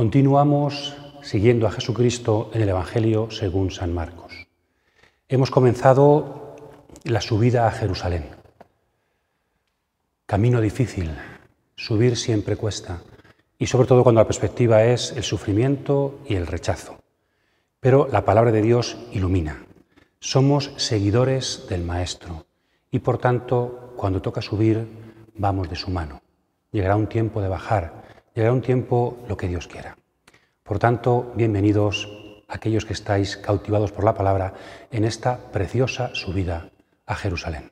Continuamos siguiendo a Jesucristo en el Evangelio según San Marcos. Hemos comenzado la subida a Jerusalén. Camino difícil, subir siempre cuesta, y sobre todo cuando la perspectiva es el sufrimiento y el rechazo. Pero la palabra de Dios ilumina. Somos seguidores del Maestro y por tanto, cuando toca subir, vamos de su mano. Llegará un tiempo de bajar Llegará un tiempo lo que Dios quiera. Por tanto, bienvenidos aquellos que estáis cautivados por la palabra en esta preciosa subida a Jerusalén.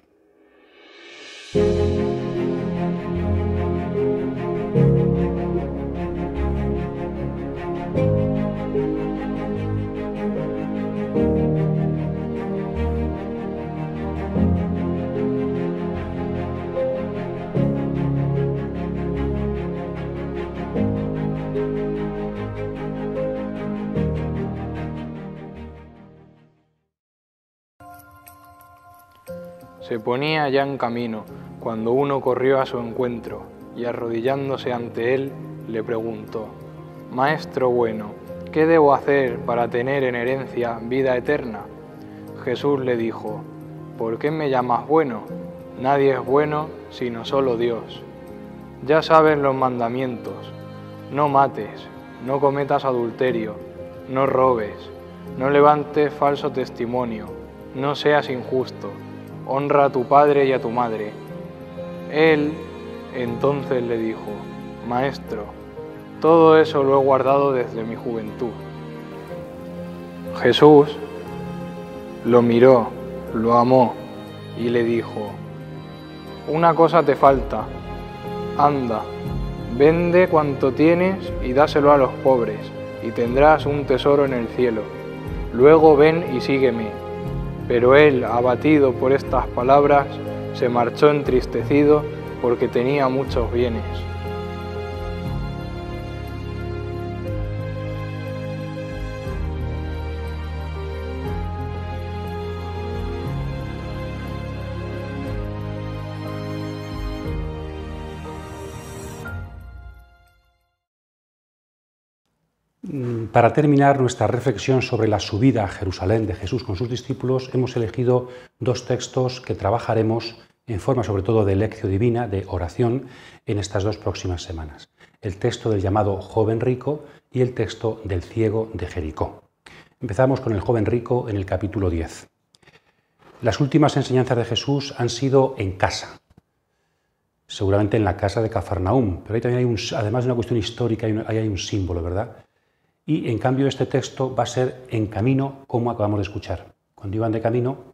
Se ponía ya en camino cuando uno corrió a su encuentro y arrodillándose ante él le preguntó, Maestro bueno, ¿qué debo hacer para tener en herencia vida eterna? Jesús le dijo, ¿por qué me llamas bueno? Nadie es bueno sino solo Dios. Ya sabes los mandamientos, no mates, no cometas adulterio, no robes, no levantes falso testimonio, no seas injusto honra a tu padre y a tu madre. Él entonces le dijo, Maestro, todo eso lo he guardado desde mi juventud. Jesús lo miró, lo amó y le dijo, Una cosa te falta, anda, vende cuanto tienes y dáselo a los pobres, y tendrás un tesoro en el cielo. Luego ven y sígueme. Pero él, abatido por estas palabras, se marchó entristecido porque tenía muchos bienes. para terminar nuestra reflexión sobre la subida a Jerusalén de Jesús con sus discípulos, hemos elegido dos textos que trabajaremos en forma sobre todo de lección divina, de oración, en estas dos próximas semanas. El texto del llamado joven rico y el texto del ciego de Jericó. Empezamos con el joven rico en el capítulo 10. Las últimas enseñanzas de Jesús han sido en casa, seguramente en la casa de Cafarnaum, pero ahí también hay un, además de una cuestión histórica, hay un símbolo, ¿verdad? Y en cambio este texto va a ser en camino, como acabamos de escuchar. Cuando iban de camino,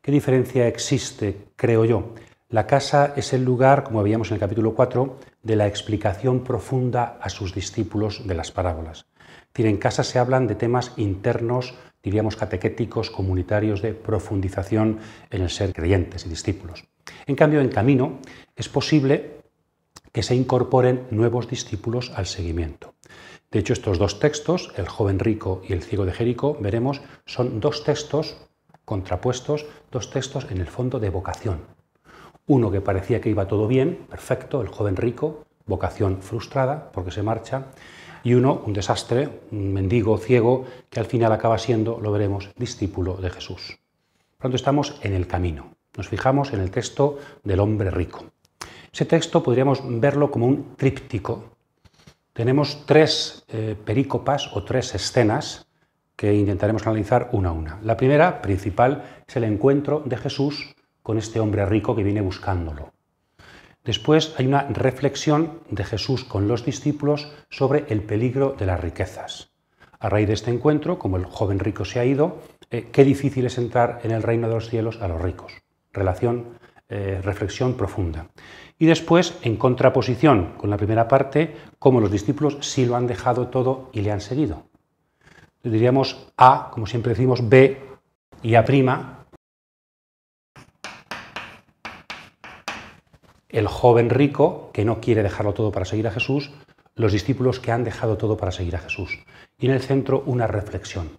¿qué diferencia existe, creo yo? La casa es el lugar, como veíamos en el capítulo 4, de la explicación profunda a sus discípulos de las parábolas. En casa se hablan de temas internos, diríamos catequéticos, comunitarios, de profundización en el ser creyentes y discípulos. En cambio, en camino es posible que se incorporen nuevos discípulos al seguimiento. De hecho, estos dos textos, El joven rico y El ciego de Jericó, veremos, son dos textos contrapuestos, dos textos en el fondo de vocación. Uno que parecía que iba todo bien, perfecto, el joven rico, vocación frustrada porque se marcha, y uno, un desastre, un mendigo ciego, que al final acaba siendo, lo veremos, discípulo de Jesús. Pronto estamos en el camino. Nos fijamos en el texto del hombre rico. Ese texto podríamos verlo como un tríptico, tenemos tres pericopas eh, perícopas o tres escenas que intentaremos analizar una a una. La primera, principal, es el encuentro de Jesús con este hombre rico que viene buscándolo. Después hay una reflexión de Jesús con los discípulos sobre el peligro de las riquezas. A raíz de este encuentro, como el joven rico se ha ido, eh, qué difícil es entrar en el reino de los cielos a los ricos. Relación eh, reflexión profunda. Y después, en contraposición con la primera parte, cómo los discípulos sí lo han dejado todo y le han seguido. Diríamos A, como siempre decimos, B y A', prima el joven rico que no quiere dejarlo todo para seguir a Jesús, los discípulos que han dejado todo para seguir a Jesús. Y en el centro una reflexión,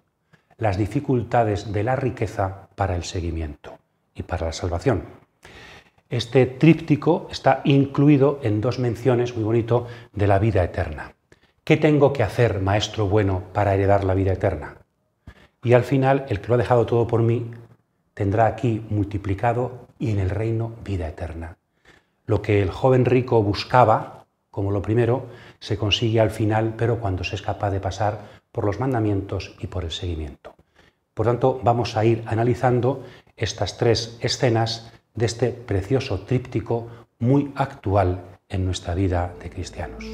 las dificultades de la riqueza para el seguimiento y para la salvación. Este tríptico está incluido en dos menciones muy bonito de la vida eterna. ¿Qué tengo que hacer, maestro bueno, para heredar la vida eterna? Y al final, el que lo ha dejado todo por mí, tendrá aquí multiplicado y en el reino vida eterna. Lo que el joven rico buscaba, como lo primero, se consigue al final, pero cuando se es capaz de pasar por los mandamientos y por el seguimiento. Por tanto, vamos a ir analizando estas tres escenas de este precioso tríptico muy actual en nuestra vida de cristianos.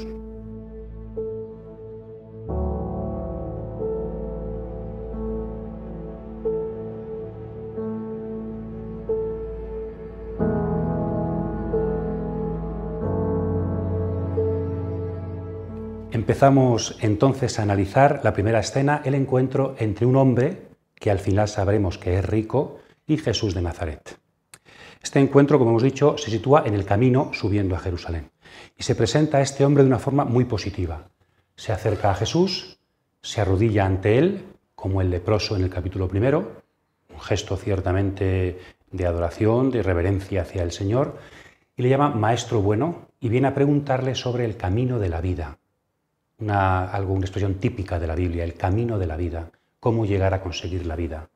Empezamos entonces a analizar la primera escena, el encuentro entre un hombre, que al final sabremos que es rico, y Jesús de Nazaret. Este encuentro, como hemos dicho, se sitúa en el camino subiendo a Jerusalén y se presenta a este hombre de una forma muy positiva. Se acerca a Jesús, se arrodilla ante él, como el leproso en el capítulo primero, un gesto ciertamente de adoración, de reverencia hacia el Señor, y le llama Maestro Bueno y viene a preguntarle sobre el camino de la vida, una, expresión típica de la Biblia, el camino de la vida, cómo llegar a conseguir la vida.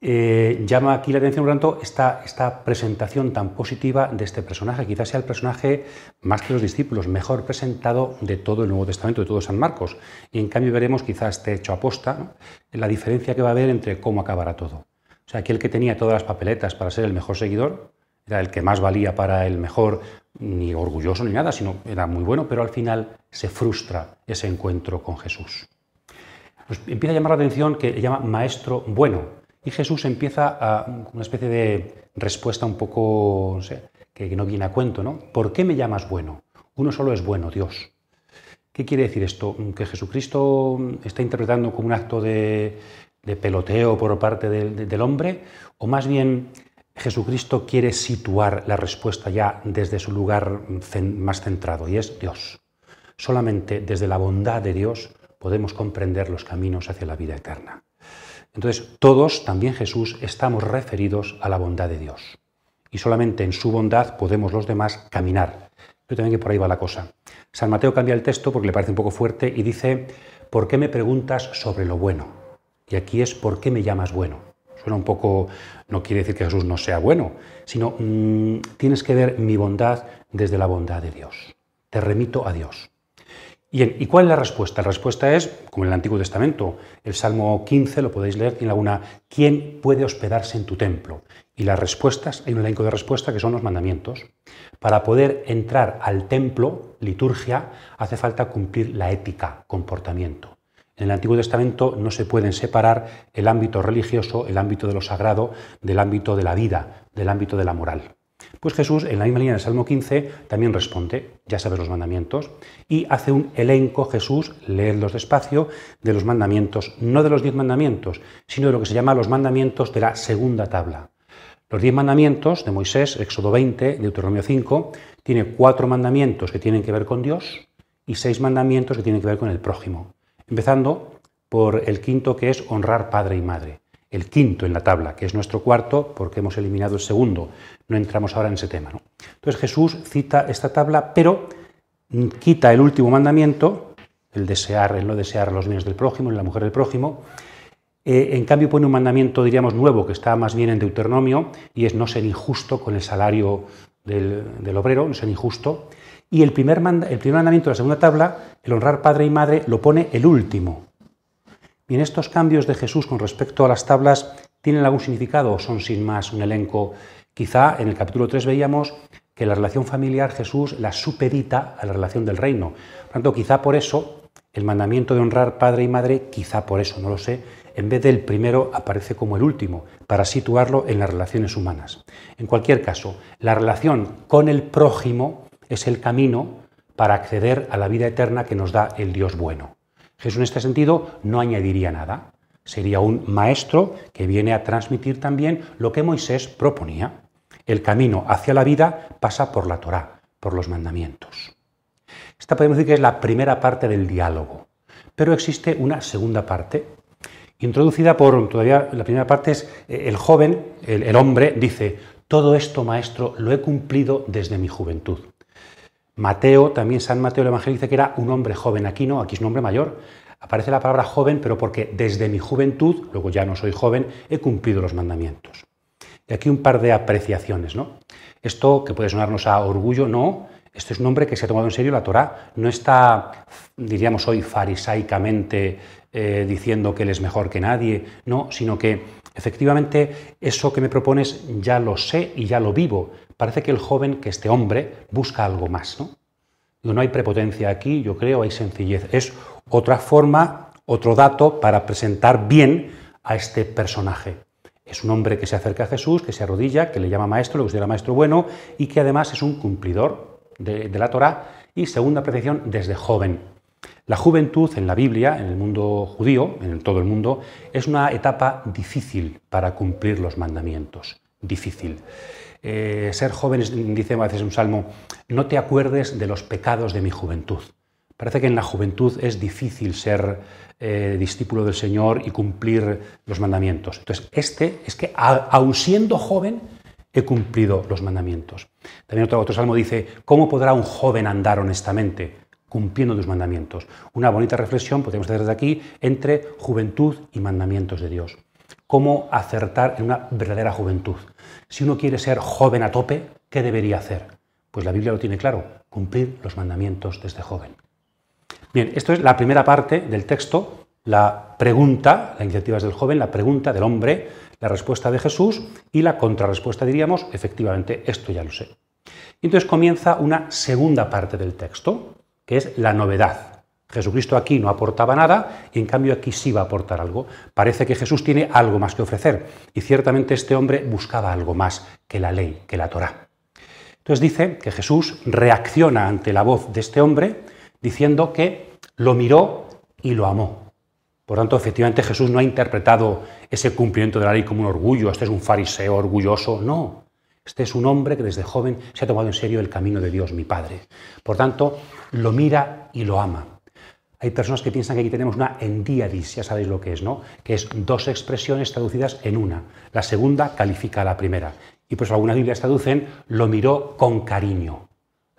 Eh, llama aquí la atención, por lo tanto, esta, presentación tan positiva de este personaje. Quizás sea el personaje, más que los discípulos, mejor presentado de todo el Nuevo Testamento, de todo San Marcos. Y en cambio veremos, quizás este hecho aposta, la diferencia que va a haber entre cómo acabará todo. O sea, aquel que tenía todas las papeletas para ser el mejor seguidor, era el que más valía para el mejor, ni orgulloso ni nada, sino era muy bueno, pero al final se frustra ese encuentro con Jesús. Nos pues empieza a llamar la atención que le llama maestro bueno y Jesús empieza a una especie de respuesta un poco que no viene a cuento, ¿no? ¿Por qué me llamas bueno? Uno solo es bueno, Dios. ¿Qué quiere decir esto? Que Jesucristo está interpretando como un acto de, peloteo por parte del hombre, o más bien Jesucristo quiere situar la respuesta ya desde su lugar más centrado, y es Dios. Solamente desde la bondad de Dios podemos comprender los caminos hacia la vida eterna. Entonces, todos, también Jesús, estamos referidos a la bondad de Dios. Y solamente en su bondad podemos los demás caminar. Yo también que por ahí va la cosa. San Mateo cambia el texto porque le parece un poco fuerte y dice, ¿por qué me preguntas sobre lo bueno? Y aquí es, ¿por qué me llamas bueno? Suena un poco, no quiere decir que Jesús no sea bueno, sino mm, tienes que ver mi bondad desde la bondad de Dios. Te remito a Dios. ¿y cuál es la respuesta? La respuesta es, como en el Antiguo Testamento, el Salmo 15, lo podéis leer, tiene alguna, ¿quién puede hospedarse en tu templo? Y las respuestas, hay un elenco de respuestas que son los mandamientos. Para poder entrar al templo, liturgia, hace falta cumplir la ética, comportamiento. En el Antiguo Testamento no se pueden separar el ámbito religioso, el ámbito de lo sagrado, del ámbito de la vida, del ámbito de la moral. Pues Jesús, en la misma línea del Salmo 15, también responde, ya sabes los mandamientos, y hace un elenco, Jesús, leedlos despacio, de los mandamientos, no de los diez mandamientos, sino de lo que se llama los mandamientos de la segunda tabla. Los diez mandamientos de Moisés, Éxodo 20, Deuteronomio 5, tiene cuatro mandamientos que tienen que ver con Dios y seis mandamientos que tienen que ver con el prójimo. Empezando por el quinto que es honrar padre y madre el quinto en la tabla, que es nuestro cuarto porque hemos eliminado el segundo no entramos ahora en ese tema. ¿no? Entonces Jesús cita esta tabla, pero quita el último mandamiento, el desear, el no desear los bienes del prójimo, la mujer del prójimo. Eh, en cambio pone un mandamiento, diríamos, nuevo, que está más bien en Deuteronomio, y es no ser injusto con el salario del, obrero, no ser injusto. Y el primer, el primer mandamiento de la segunda tabla, el honrar padre y madre, lo pone el último. Bien, estos cambios de Jesús con respecto a las tablas, ¿tienen algún significado o son sin más un elenco Quizá en el capítulo 3 veíamos que la relación familiar Jesús la supedita a la relación del reino. Por tanto, quizá por eso el mandamiento de honrar padre y madre, quizá por eso, no lo sé, en vez del primero aparece como el último, para situarlo en las relaciones humanas. En cualquier caso, la relación con el prójimo es el camino para acceder a la vida eterna que nos da el Dios bueno. Jesús en este sentido no añadiría nada, sería un maestro que viene a transmitir también lo que Moisés proponía el camino hacia la vida pasa por la Torá, por los mandamientos. Esta podemos decir que es la primera parte del diálogo, pero existe una segunda parte, introducida por, todavía la primera parte es eh, el joven, el, hombre, dice, todo esto, maestro, lo he cumplido desde mi juventud. Mateo, también San Mateo el dice que era un hombre joven. Aquí no, aquí es un hombre mayor. Aparece la palabra joven, pero porque desde mi juventud, luego ya no soy joven, he cumplido los mandamientos. Y aquí un par de apreciaciones, ¿no? Esto que puede sonarnos a orgullo, no. Este es un hombre que se ha tomado en serio la Torá. No está, diríamos hoy, farisaicamente eh, diciendo que él es mejor que nadie, no, sino que efectivamente eso que me propones ya lo sé y ya lo vivo. Parece que el joven, que este hombre, busca algo más, ¿no? No hay prepotencia aquí, yo creo, hay sencillez. Es otra forma, otro dato para presentar bien a este personaje. Es un hombre que se acerca a Jesús, que se arrodilla, que le llama maestro, le considera maestro bueno y que además es un cumplidor de, la Torá. Y segunda apreciación, desde joven. La juventud en la Biblia, en el mundo judío, en todo el mundo, es una etapa difícil para cumplir los mandamientos. Difícil. Eh, ser joven, dice a veces un salmo, no te acuerdes de los pecados de mi juventud. Parece que en la juventud es difícil ser eh, discípulo del Señor y cumplir los mandamientos. Entonces, este es que, aun siendo joven, he cumplido los mandamientos. También otro, salmo dice, ¿cómo podrá un joven andar honestamente? cumpliendo tus mandamientos. Una bonita reflexión podemos hacer desde aquí entre juventud y mandamientos de Dios. Cómo acertar en una verdadera juventud. Si uno quiere ser joven a tope, ¿qué debería hacer? Pues la Biblia lo tiene claro, cumplir los mandamientos desde este joven. Bien, esto es la primera parte del texto, la pregunta, la iniciativa es del joven, la pregunta del hombre, la respuesta de Jesús y la contrarrespuesta diríamos, efectivamente, esto ya lo sé. Y entonces comienza una segunda parte del texto, que es la novedad. Jesucristo aquí no aportaba nada y en cambio aquí sí va a aportar algo. Parece que Jesús tiene algo más que ofrecer y ciertamente este hombre buscaba algo más que la ley, que la Torá. Entonces dice que Jesús reacciona ante la voz de este hombre diciendo que lo miró y lo amó. Por tanto, efectivamente Jesús no ha interpretado ese cumplimiento de la ley como un orgullo, este es un fariseo orgulloso, no. Este es un hombre que desde joven se ha tomado en serio el camino de Dios, mi Padre. Por tanto, lo mira y lo ama. Hay personas que piensan que aquí tenemos una endiadis, ya sabéis lo que es, ¿no? Que es dos expresiones traducidas en una. La segunda califica a la primera. Y pues algunas Biblias traducen, lo miró con cariño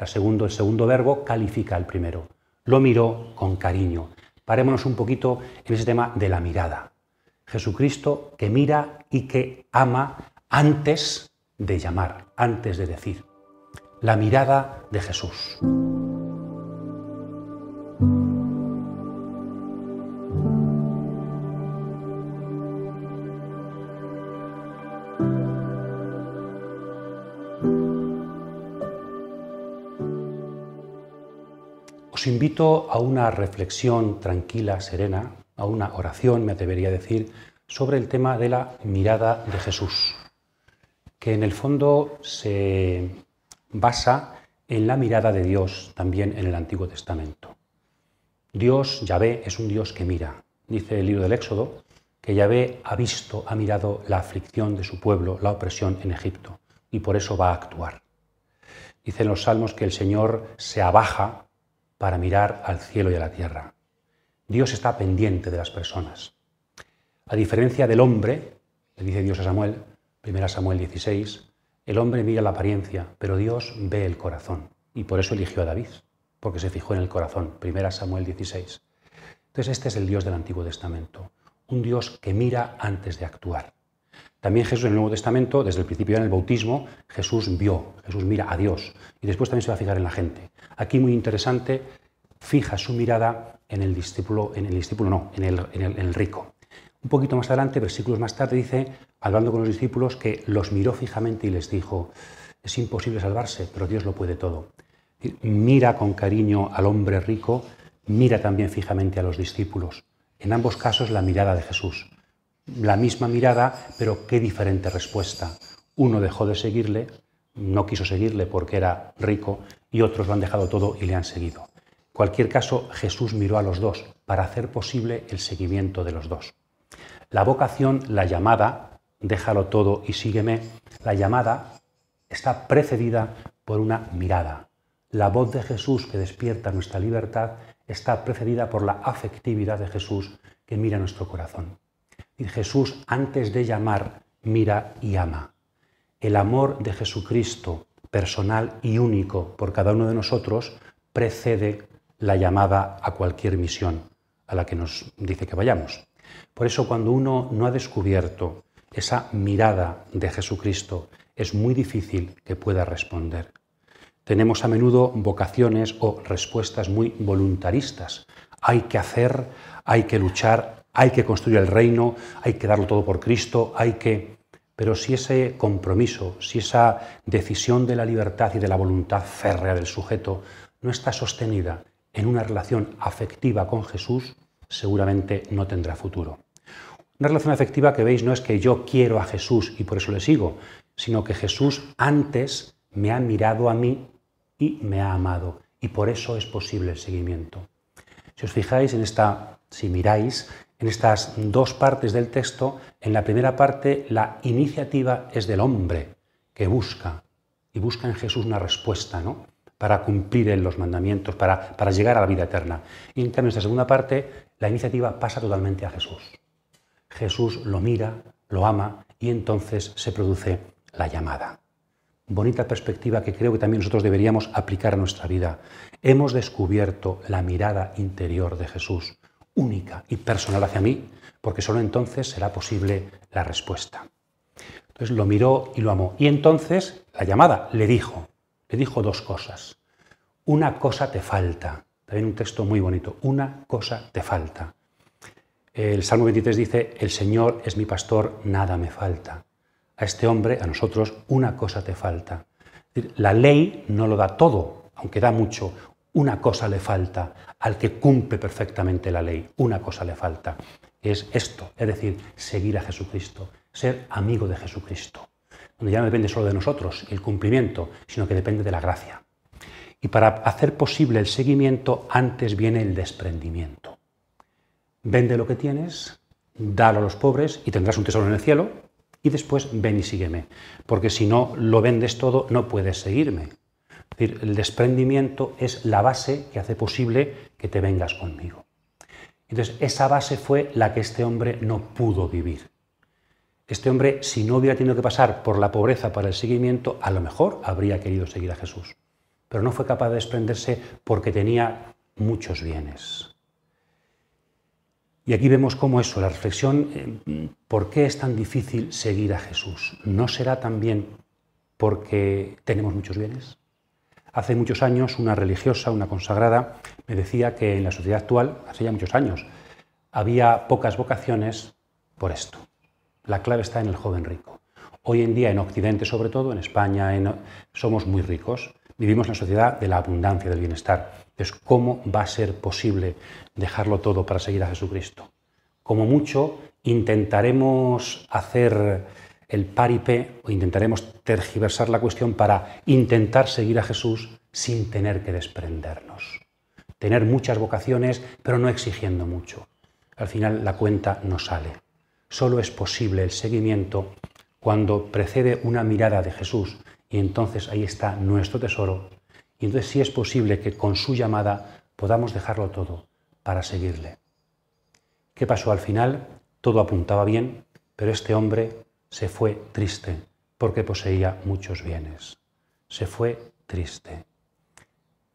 segundo, el segundo verbo califica al primero. Lo miró con cariño. Parémonos un poquito en ese tema de la mirada. Jesucristo que mira y que ama antes de llamar, antes de decir. La mirada de Jesús. a una reflexión tranquila, serena, a una oración, me atrevería a decir, sobre el tema de la mirada de Jesús, que en el fondo se basa en la mirada de Dios también en el Antiguo Testamento. Dios, Yahvé, es un Dios que mira. Dice el libro del Éxodo que Yahvé ha visto, ha mirado la aflicción de su pueblo, la opresión en Egipto, y por eso va a actuar. Dicen los salmos que el Señor se abaja para mirar al cielo y a la tierra. Dios está pendiente de las personas. A diferencia del hombre, le dice Dios a Samuel, 1 Samuel 16, el hombre mira la apariencia, pero Dios ve el corazón. Y por eso eligió a David, porque se fijó en el corazón, 1 Samuel 16. Entonces este es el Dios del Antiguo Testamento, un Dios que mira antes de actuar. También Jesús en el Nuevo Testamento, desde el principio en el bautismo, Jesús vio, Jesús mira a Dios y después también se va a fijar en la gente. Aquí muy interesante, fija su mirada en el discípulo, en el discípulo no, en el, en el rico. Un poquito más adelante, versículos más tarde, dice, hablando con los discípulos, que los miró fijamente y les dijo, es imposible salvarse, pero Dios lo puede todo. Mira con cariño al hombre rico, mira también fijamente a los discípulos. En ambos casos la mirada de Jesús la misma mirada, pero qué diferente respuesta. Uno dejó de seguirle, no quiso seguirle porque era rico, y otros lo han dejado todo y le han seguido. En cualquier caso, Jesús miró a los dos para hacer posible el seguimiento de los dos. La vocación, la llamada, déjalo todo y sígueme, la llamada está precedida por una mirada. La voz de Jesús que despierta nuestra libertad está precedida por la afectividad de Jesús que mira nuestro corazón. Y Jesús, antes de llamar, mira y ama. El amor de Jesucristo, personal y único por cada uno de nosotros, precede la llamada a cualquier misión a la que nos dice que vayamos. Por eso cuando uno no ha descubierto esa mirada de Jesucristo, es muy difícil que pueda responder. Tenemos a menudo vocaciones o respuestas muy voluntaristas. Hay que hacer, hay que luchar, hay que construir el reino, hay que darlo todo por Cristo, hay que... Pero si ese compromiso, si esa decisión de la libertad y de la voluntad férrea del sujeto no está sostenida en una relación afectiva con Jesús, seguramente no tendrá futuro. Una relación afectiva que veis no es que yo quiero a Jesús y por eso le sigo, sino que Jesús antes me ha mirado a mí y me ha amado. Y por eso es posible el seguimiento. Si os fijáis en esta, si miráis en estas dos partes del texto, en la primera parte la iniciativa es del hombre que busca y busca en Jesús una respuesta, ¿no? Para cumplir en los mandamientos, para, llegar a la vida eterna. Y en cambio, en esta segunda parte, la iniciativa pasa totalmente a Jesús. Jesús lo mira, lo ama y entonces se produce la llamada. Bonita perspectiva que creo que también nosotros deberíamos aplicar a nuestra vida. Hemos descubierto la mirada interior de Jesús única y personal hacia mí, porque sólo entonces será posible la respuesta. Entonces lo miró y lo amó. Y entonces la llamada le dijo, le dijo dos cosas. Una cosa te falta. También un texto muy bonito. Una cosa te falta. El Salmo 23 dice, el Señor es mi pastor, nada me falta. A este hombre, a nosotros, una cosa te falta. La ley no lo da todo, aunque da mucho. Una cosa le falta al que cumple perfectamente la ley. Una cosa le falta, es esto, es decir, seguir a Jesucristo, ser amigo de Jesucristo, donde ya no depende solo de nosotros el cumplimiento, sino que depende de la gracia. Y para hacer posible el seguimiento, antes viene el desprendimiento. Vende lo que tienes, dalo a los pobres y tendrás un tesoro en el cielo, y después ven y sígueme, porque si no lo vendes todo, no puedes seguirme decir, el desprendimiento es la base que hace posible que te vengas conmigo. Entonces, esa base fue la que este hombre no pudo vivir. Este hombre, si no hubiera tenido que pasar por la pobreza para el seguimiento, a lo mejor habría querido seguir a Jesús. Pero no fue capaz de desprenderse porque tenía muchos bienes. Y aquí vemos cómo eso, la reflexión, eh, ¿por qué es tan difícil seguir a Jesús? ¿No será también porque tenemos muchos bienes? Hace muchos años una religiosa, una consagrada, me decía que en la sociedad actual, hace ya muchos años, había pocas vocaciones por esto. La clave está en el joven rico. Hoy en día en Occidente, sobre todo, en España, somos muy ricos. Vivimos en la sociedad de la abundancia, del bienestar. Entonces, ¿cómo va a ser posible dejarlo todo para seguir a Jesucristo? Como mucho, intentaremos hacer el paripé o intentaremos tergiversar la cuestión para intentar seguir a Jesús sin tener que desprendernos. Tener muchas vocaciones, pero no exigiendo mucho. Al final la cuenta no sale. Solo es posible el seguimiento cuando precede una mirada de Jesús y entonces ahí está nuestro tesoro. Y entonces sí es posible que con su llamada podamos dejarlo todo para seguirle. ¿Qué pasó al final? Todo apuntaba bien, pero este hombre se fue triste porque poseía muchos bienes. Se fue triste.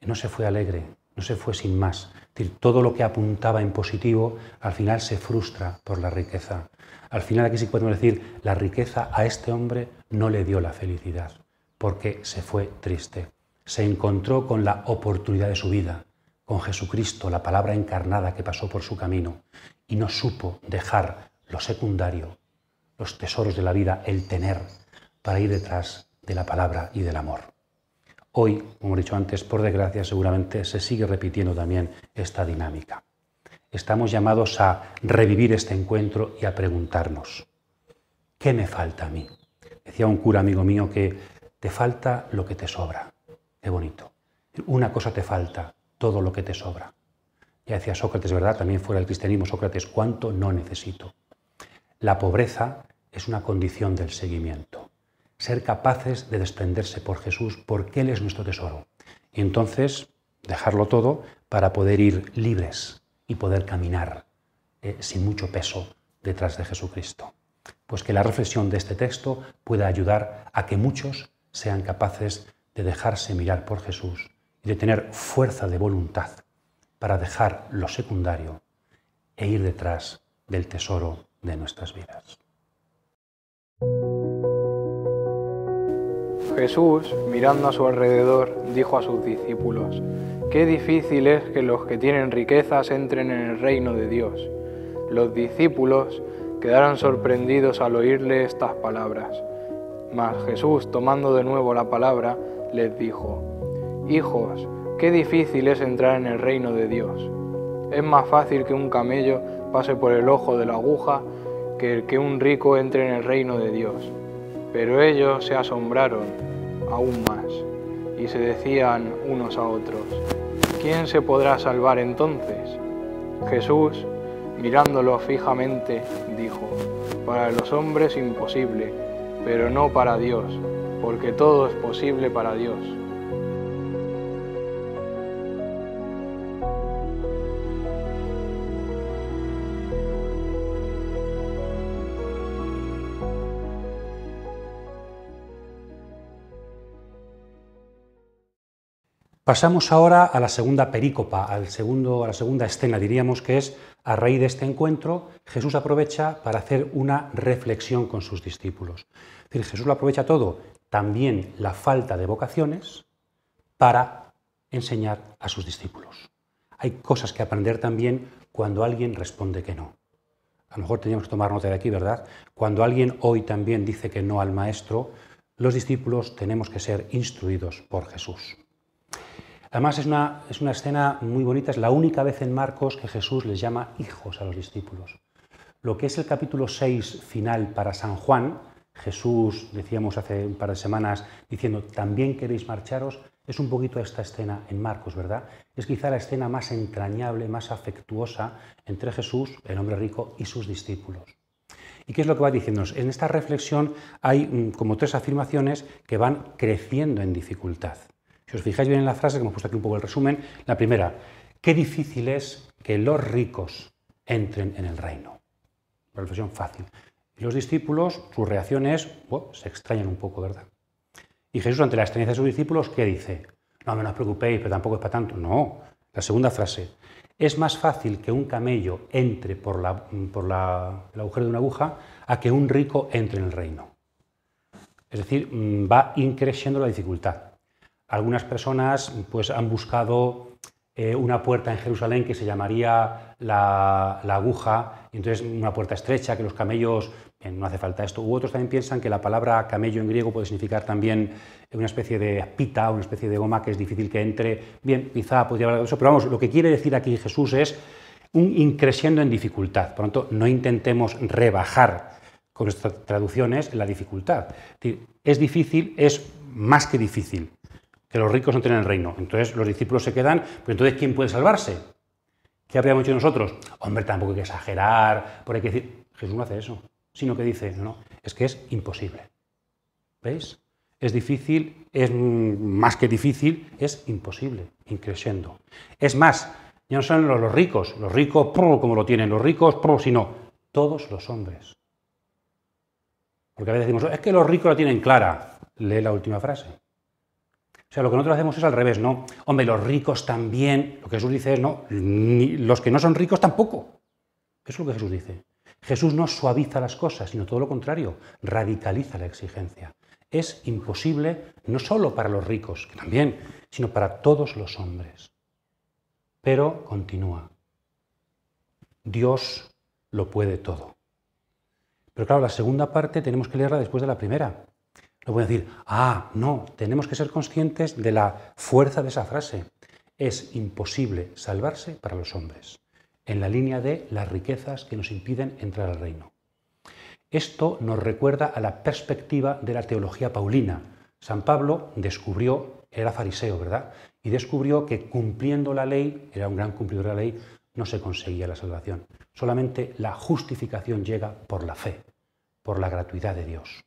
No se fue alegre, no se fue sin más. todo lo que apuntaba en positivo al final se frustra por la riqueza. Al final aquí sí podemos decir, la riqueza a este hombre no le dio la felicidad, porque se fue triste. Se encontró con la oportunidad de su vida, con Jesucristo, la palabra encarnada que pasó por su camino, y no supo dejar lo secundario los tesoros de la vida, el tener, para ir detrás de la palabra y del amor. Hoy, como he dicho antes, por desgracia seguramente se sigue repitiendo también esta dinámica. Estamos llamados a revivir este encuentro y a preguntarnos, ¿qué me falta a mí? Decía un cura amigo mío que te falta lo que te sobra. Qué bonito. Una cosa te falta, todo lo que te sobra. Ya decía Sócrates, ¿verdad? También fuera del cristianismo, Sócrates, ¿cuánto no necesito? La pobreza es una condición del seguimiento. Ser capaces de desprenderse por Jesús porque Él es nuestro tesoro. Y entonces dejarlo todo para poder ir libres y poder caminar eh, sin mucho peso detrás de Jesucristo. Pues que la reflexión de este texto pueda ayudar a que muchos sean capaces de dejarse mirar por Jesús y de tener fuerza de voluntad para dejar lo secundario e ir detrás del tesoro de nuestras vidas. Jesús, mirando a su alrededor, dijo a sus discípulos, Qué difícil es que los que tienen riquezas entren en el reino de Dios. Los discípulos quedaron sorprendidos al oírle estas palabras. Mas Jesús, tomando de nuevo la palabra, les dijo, Hijos, qué difícil es entrar en el reino de Dios. Es más fácil que un camello pase por el ojo de la aguja que el que un rico entre en el reino de Dios. Pero ellos se asombraron aún más y se decían unos a otros, ¿quién se podrá salvar entonces? Jesús, mirándolo fijamente, dijo, para los hombres imposible, pero no para Dios, porque todo es posible para Dios. Pasamos ahora a la segunda perícopa, al segundo, a la segunda escena, diríamos que es a raíz de este encuentro, Jesús aprovecha para hacer una reflexión con sus discípulos. Es decir, Jesús lo aprovecha todo, también la falta de vocaciones, para enseñar a sus discípulos. Hay cosas que aprender también cuando alguien responde que no. A lo mejor teníamos que tomar nota de aquí, ¿verdad? Cuando alguien hoy también dice que no al maestro, los discípulos tenemos que ser instruidos por Jesús. Además es una, escena muy bonita, es la única vez en Marcos que Jesús les llama hijos a los discípulos. Lo que es el capítulo 6 final para San Juan, Jesús, decíamos hace un par de semanas, diciendo, también queréis marcharos, es un poquito esta escena en Marcos, ¿verdad? Es quizá la escena más entrañable, más afectuosa entre Jesús, el hombre rico, y sus discípulos. ¿Y qué es lo que va diciéndonos? En esta reflexión hay mm, como tres afirmaciones que van creciendo en dificultad. Si os fijáis bien en la frase, que hemos puesto aquí un poco el resumen, la primera, qué difícil es que los ricos entren en el reino. Una reflexión fácil. los discípulos, sus reacciones, es, se extrañan un poco, ¿verdad? Y Jesús, ante la extrañeza de sus discípulos, ¿qué dice? No, no os preocupéis, pero tampoco es para tanto. No. La segunda frase, es más fácil que un camello entre por, la, por el agujero de una aguja a que un rico entre en el reino. Es decir, mm, va increciendo la dificultad. Algunas personas pues, han buscado eh, una puerta en Jerusalén que se llamaría la, aguja, entonces una puerta estrecha que los camellos, eh, no hace falta esto, u otros también piensan que la palabra camello en griego puede significar también una especie de pita, una especie de goma que es difícil que entre, bien, quizá podría hablar de eso, pero vamos, lo que quiere decir aquí Jesús es un increciendo en dificultad, por lo tanto, no intentemos rebajar con nuestras traducciones la dificultad. Es difícil, es más que difícil que los ricos no tienen el reino. Entonces los discípulos se quedan, pero entonces ¿quién puede salvarse? ¿Qué habríamos hecho nosotros? Hombre, tampoco hay que exagerar, por hay que decir, Jesús no hace eso, sino que dice, no, es que es imposible. ¿Veis? Es difícil, es más que difícil, es imposible, increciendo. Es más, ya no son los, ricos, los ricos, pro, como lo tienen los ricos, pro, sino todos los hombres. Porque a veces decimos, es que los ricos la tienen clara. Lee la última frase. O sea, lo que nosotros hacemos es al revés, ¿no? Hombre, los ricos también, lo que Jesús dice es, no, los que no son ricos tampoco. Eso es lo que Jesús dice. Jesús no suaviza las cosas, sino todo lo contrario, radicaliza la exigencia. Es imposible no solo para los ricos, que también, sino para todos los hombres. Pero continúa. Dios lo puede todo. Pero claro, la segunda parte tenemos que leerla después de la primera. No voy decir, ah, no, tenemos que ser conscientes de la fuerza de esa frase. Es imposible salvarse para los hombres, en la línea de las riquezas que nos impiden entrar al reino. Esto nos recuerda a la perspectiva de la teología paulina. San Pablo descubrió, era fariseo, ¿verdad? Y descubrió que cumpliendo la ley, era un gran cumplidor de la ley, no se conseguía la salvación. Solamente la justificación llega por la fe, por la gratuidad de Dios.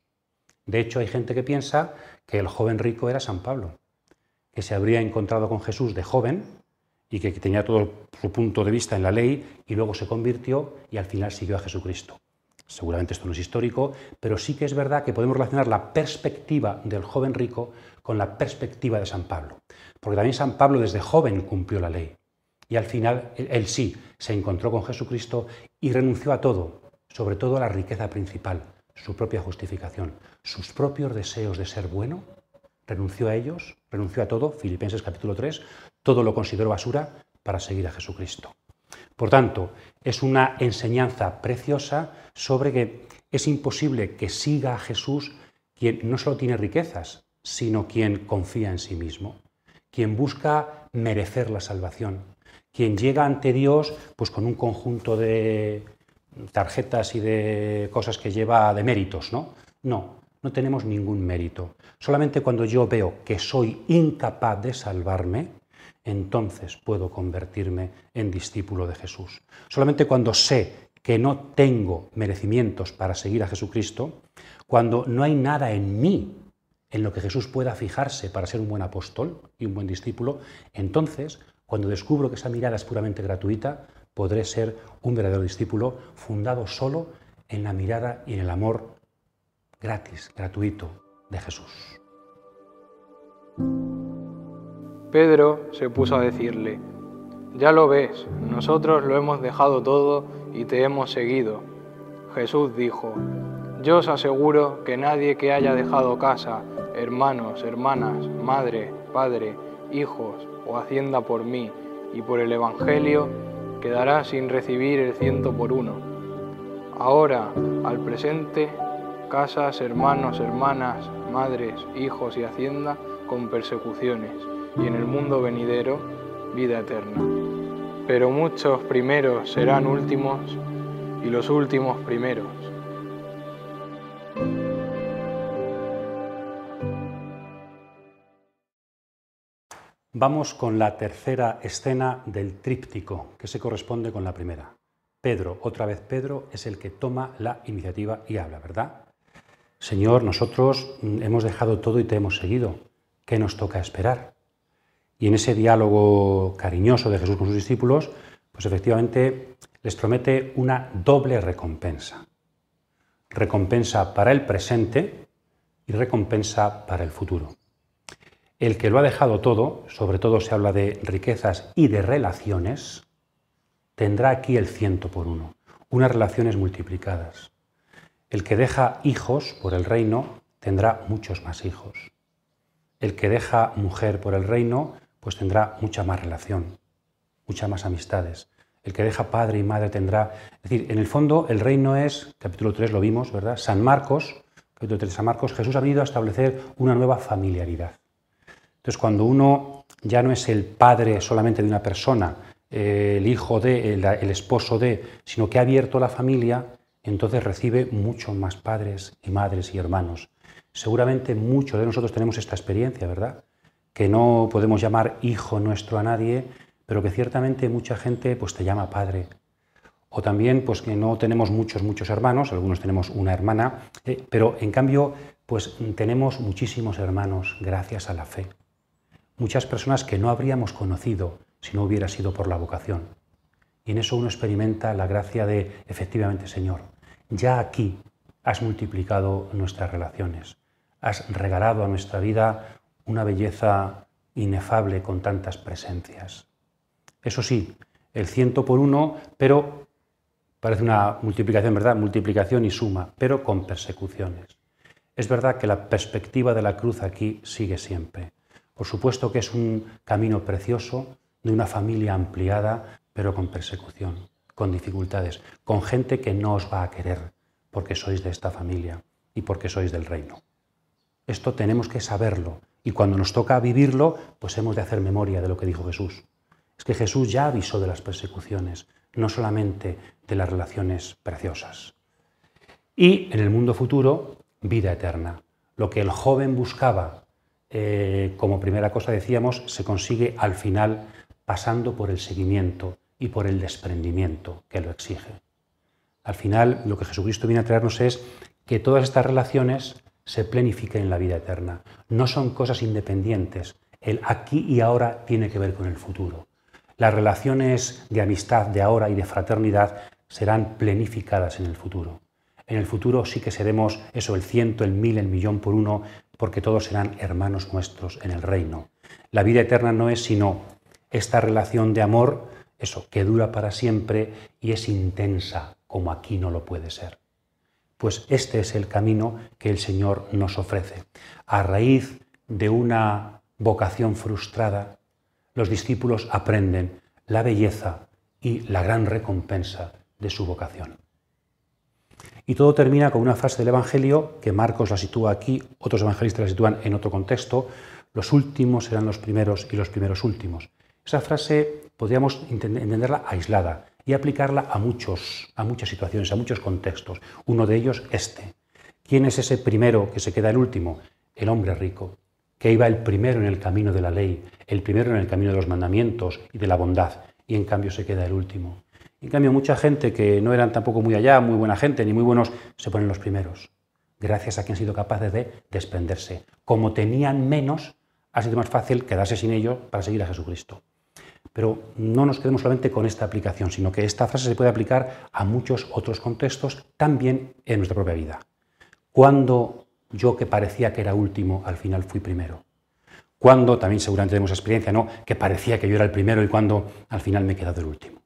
De hecho, hay gente que piensa que el joven rico era San Pablo, que se habría encontrado con Jesús de joven y que tenía todo su punto de vista en la ley y luego se convirtió y al final siguió a Jesucristo. Seguramente esto no es histórico, pero sí que es verdad que podemos relacionar la perspectiva del joven rico con la perspectiva de San Pablo. Porque también San Pablo desde joven cumplió la ley. Y al final él sí se encontró con Jesucristo y renunció a todo, sobre todo a la riqueza principal, su propia justificación, sus propios deseos de ser bueno, renunció a ellos, renunció a todo, Filipenses capítulo 3, todo lo consideró basura para seguir a Jesucristo. Por tanto, es una enseñanza preciosa sobre que es imposible que siga a Jesús quien no solo tiene riquezas, sino quien confía en sí mismo, quien busca merecer la salvación, quien llega ante Dios pues con un conjunto de tarjetas y de cosas que lleva de méritos, ¿no? No, no tenemos ningún mérito. Solamente cuando yo veo que soy incapaz de salvarme, entonces puedo convertirme en discípulo de Jesús. Solamente cuando sé que no tengo merecimientos para seguir a Jesucristo, cuando no hay nada en mí en lo que Jesús pueda fijarse para ser un buen apóstol y un buen discípulo, entonces, cuando descubro que esa mirada es puramente gratuita, podré ser un verdadero discípulo fundado solo en la mirada y en el amor gratis, gratuito de Jesús. Pedro se puso a decirle, ya lo ves, nosotros lo hemos dejado todo y te hemos seguido. Jesús dijo, yo os aseguro que nadie que haya dejado casa, hermanos, hermanas, madre, padre, hijos o hacienda por mí y por el Evangelio, quedará sin recibir el ciento por uno. Ahora, al presente, casas, hermanos, hermanas, madres, hijos y hacienda con persecuciones, y en el mundo venidero vida eterna. Pero muchos primeros serán últimos y los últimos primeros. Vamos con la tercera escena del tríptico, que se corresponde con la primera. Pedro, otra vez Pedro, es el que toma la iniciativa y habla, ¿verdad? Señor, nosotros mm, hemos dejado todo y te hemos seguido. ¿Qué nos toca esperar? Y en ese diálogo cariñoso de Jesús con sus discípulos, pues efectivamente les promete una doble recompensa. Recompensa para el presente y recompensa para el futuro. El que lo ha dejado todo, sobre todo se habla de riquezas y de relaciones, tendrá aquí el ciento por uno, unas relaciones multiplicadas. El que deja hijos por el reino tendrá muchos más hijos. El que deja mujer por el reino, pues tendrá mucha más relación, muchas más amistades. El que deja padre y madre tendrá... Es decir, en el fondo el reino es, capítulo 3 lo vimos, ¿verdad? San Marcos, capítulo 3 San Marcos, Jesús ha venido a establecer una nueva familiaridad. Entonces, cuando uno ya no es el padre solamente de una persona, eh, el hijo de, el esposo de, sino que ha abierto la familia, entonces recibe mucho más padres y madres y hermanos. Seguramente muchos de nosotros tenemos esta experiencia, ¿verdad? Que no podemos llamar hijo nuestro a nadie, pero que ciertamente mucha gente pues te llama padre. O también pues que no tenemos muchos, muchos hermanos, algunos tenemos una hermana, eh, pero en cambio pues tenemos muchísimos hermanos gracias a la fe. Muchas personas que no habríamos conocido si no hubiera sido por la vocación. Y en eso uno experimenta la gracia de, efectivamente, Señor, ya aquí has multiplicado nuestras relaciones, has regalado a nuestra vida una belleza inefable con tantas presencias. Eso sí, el ciento por uno, pero parece una multiplicación, ¿verdad? Multiplicación y suma, pero con persecuciones. Es verdad que la perspectiva de la cruz aquí sigue siempre. Por supuesto que es un camino precioso de una familia ampliada, pero con persecución con dificultades, con gente que no os va a querer porque sois de esta familia y porque sois del reino. Esto tenemos que saberlo y cuando nos toca vivirlo, pues hemos de hacer memoria de lo que dijo Jesús. Es que Jesús ya avisó de las persecuciones, no solamente de las relaciones preciosas. Y en el mundo futuro, vida eterna. Lo que el joven buscaba, eh, como primera cosa decíamos, se consigue al final pasando por el seguimiento y por el desprendimiento que lo exige. Al final, lo que Jesucristo viene a traernos es que todas estas relaciones se planifiquen en la vida eterna. No son cosas independientes. El aquí y ahora tiene que ver con el futuro. Las relaciones de amistad de ahora y de fraternidad serán planificadas en el futuro. En el futuro sí que seremos eso, el ciento, el mil, el millón por uno, porque todos serán hermanos nuestros en el reino. La vida eterna no es sino esta relación de amor eso que dura para siempre y es intensa como aquí no lo puede ser. Pues este es el camino que el Señor nos ofrece. A raíz de una vocación frustrada, los discípulos aprenden la belleza y la gran recompensa de su vocación. Y todo termina con una frase del Evangelio que Marcos la sitúa aquí, otros evangelistas la sitúan en otro contexto, los últimos serán los primeros y los primeros últimos. Esa frase podríamos entenderla aislada y aplicarla a, muchos, a muchas situaciones, a muchos contextos. Uno de ellos, este. ¿Quién es ese primero que se queda el último? El hombre rico, que iba el primero en el camino de la ley, el primero en el camino de los mandamientos y de la bondad, y en cambio se queda el último. En cambio, mucha gente que no eran tampoco muy allá, muy buena gente, ni muy buenos, se ponen los primeros, gracias a que han sido capaces de desprenderse. Como tenían menos, ha sido más fácil quedarse sin ellos para seguir a Jesucristo. Pero no nos quedemos solamente con esta aplicación, sino que esta frase se puede aplicar a muchos otros contextos, también en nuestra propia vida. Cuando yo que parecía que era último, al final fui primero. Cuando, también seguramente tenemos experiencia, ¿no? Que parecía que yo era el primero y cuando al final me he quedado el último.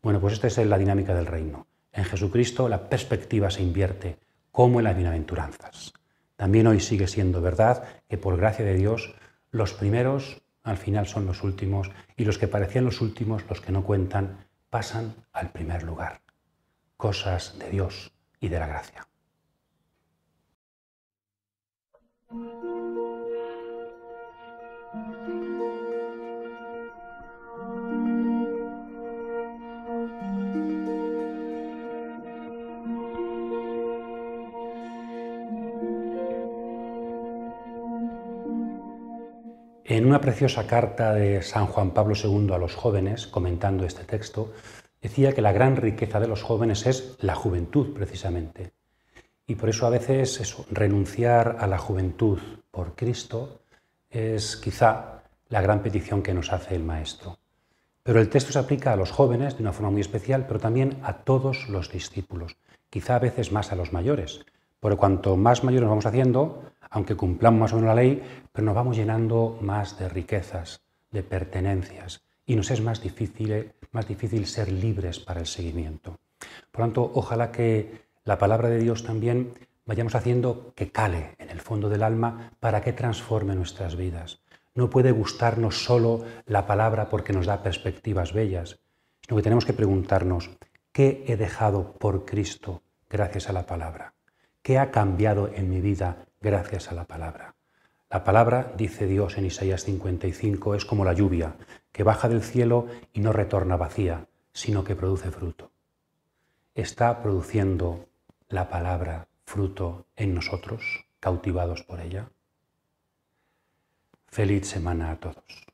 Bueno, pues esta es la dinámica del reino. En Jesucristo la perspectiva se invierte, como en las bienaventuranzas. También hoy sigue siendo verdad que por gracia de Dios los primeros al final son los últimos y los que parecían los últimos, los que no cuentan, pasan al primer lugar. Cosas de Dios y de la gracia. una preciosa carta de San Juan Pablo II a los jóvenes, comentando este texto, decía que la gran riqueza de los jóvenes es la juventud, precisamente. Y por eso a veces eso, renunciar a la juventud por Cristo es quizá la gran petición que nos hace el Maestro. Pero el texto se aplica a los jóvenes de una forma muy especial, pero también a todos los discípulos, quizá a veces más a los mayores, porque cuanto más mayor nos vamos haciendo, aunque cumplamos más o menos la ley, pero nos vamos llenando más de riquezas, de pertenencias, y nos es más difícil, más difícil ser libres para el seguimiento. Por lo tanto, ojalá que la palabra de Dios también vayamos haciendo que cale en el fondo del alma para que transforme nuestras vidas. No puede gustarnos solo la palabra porque nos da perspectivas bellas, sino que tenemos que preguntarnos, ¿qué he dejado por Cristo gracias a la palabra? ¿Qué ha cambiado en mi vida gracias a la palabra? La palabra, dice Dios en Isaías 55, es como la lluvia, que baja del cielo y no retorna vacía, sino que produce fruto. Está produciendo la palabra fruto en nosotros, cautivados por ella. Feliz semana a todos.